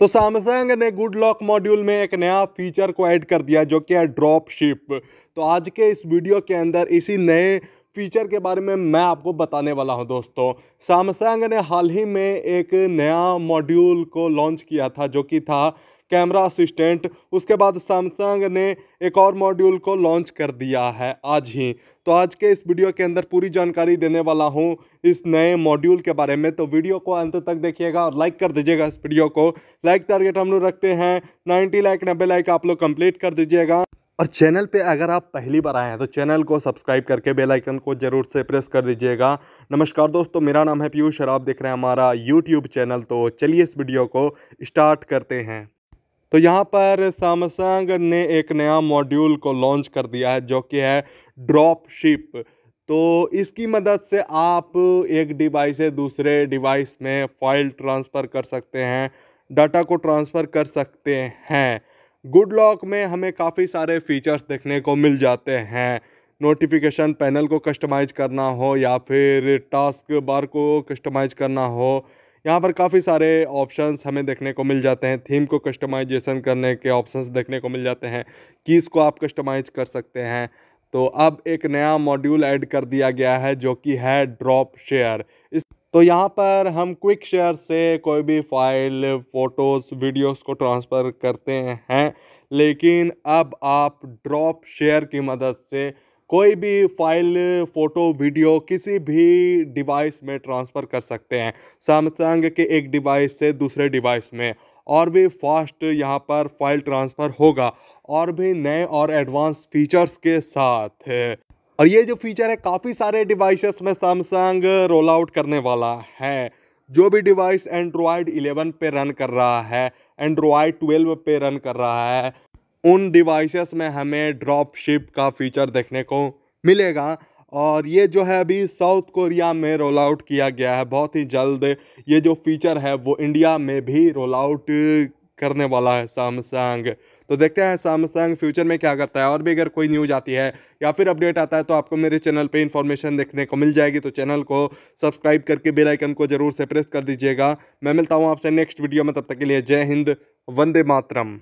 तो सैमसंग ने good lock module में एक नया फीचर को ऐड कर दिया जो कि है ड्रॉप शिप तो आज के इस वीडियो के अंदर इसी नए फीचर के बारे में मैं आपको बताने वाला हूं दोस्तों सैमसंग ने हाल ही में एक नया मॉड्यूल को लॉन्च किया था जो कि था कैमरा असिस्टेंट उसके बाद सैमसंग ने एक और मॉड्यूल को लॉन्च कर दिया है आज ही तो आज के इस वीडियो के अंदर पूरी जानकारी देने वाला हूँ इस नए मॉड्यूल के बारे में तो वीडियो को अंत तक देखिएगा और लाइक कर दीजिएगा इस वीडियो को लाइक टारगेट हम लोग रखते हैं नाइन्टी लाइक नब्बे लाइक आप लोग कंप्लीट कर दीजिएगा और चैनल पे अगर आप पहली बार आए हैं तो चैनल को सब्सक्राइब करके बेल आइकन को ज़रूर से प्रेस कर दीजिएगा नमस्कार दोस्तों मेरा नाम है पीयूष और आप देख रहे हैं हमारा यूट्यूब चैनल तो चलिए इस वीडियो को स्टार्ट करते हैं तो यहाँ पर सैमसंग ने एक नया मॉड्यूल को लॉन्च कर दिया है जो कि है ड्रॉप शिप तो इसकी मदद से आप एक डिवाइस से दूसरे डिवाइस में फाइल ट्रांसफ़र कर सकते हैं डाटा को ट्रांसफ़र कर सकते हैं गुड लॉक में हमें काफ़ी सारे फीचर्स देखने को मिल जाते हैं नोटिफिकेशन पैनल को कस्टमाइज करना हो या फिर टास्क बार को कस्टमाइज करना हो यहाँ पर काफ़ी सारे ऑप्शंस हमें देखने को मिल जाते हैं थीम को कस्टमाइजेशन करने के ऑप्शंस देखने को मिल जाते हैं कीज़ को आप कस्टमाइज कर सकते हैं तो अब एक नया मॉड्यूल ऐड कर दिया गया है जो कि है ड्रॉप शेयर इस तो यहाँ पर हम क्विक शेयर से कोई भी फाइल फ़ोटोज़ वीडियोस को ट्रांसफ़र करते हैं लेकिन अब आप ड्रॉप शेयर की मदद से कोई भी फाइल फ़ोटो वीडियो किसी भी डिवाइस में ट्रांसफ़र कर सकते हैं सैमसंग के एक डिवाइस से दूसरे डिवाइस में और भी फास्ट यहाँ पर फाइल ट्रांसफ़र होगा और भी नए और एडवांस फीचर्स के साथ और ये जो फीचर है काफ़ी सारे डिवाइसेस में सैमसंग रोल आउट करने वाला है जो भी डिवाइस एंड्रॉयड 11 पे रन कर रहा है एंड्रॉयड 12 पे रन कर रहा है उन डिवाइसेस में हमें ड्रॉप शिप का फीचर देखने को मिलेगा और ये जो है अभी साउथ कोरिया में रोल आउट किया गया है बहुत ही जल्द ये जो फीचर है वो इंडिया में भी रोल आउट करने वाला है सैमसंग तो देखते हैं सैमसंग फ्यूचर में क्या करता है और भी अगर कोई न्यूज आती है या फिर अपडेट आता है तो आपको मेरे चैनल पे इन्फॉर्मेशन देखने को मिल जाएगी तो चैनल को सब्सक्राइब करके बेल आइकन को जरूर से प्रेस कर दीजिएगा मैं मिलता हूँ आपसे नेक्स्ट वीडियो में तब तक के लिए जय हिंद वंदे मातरम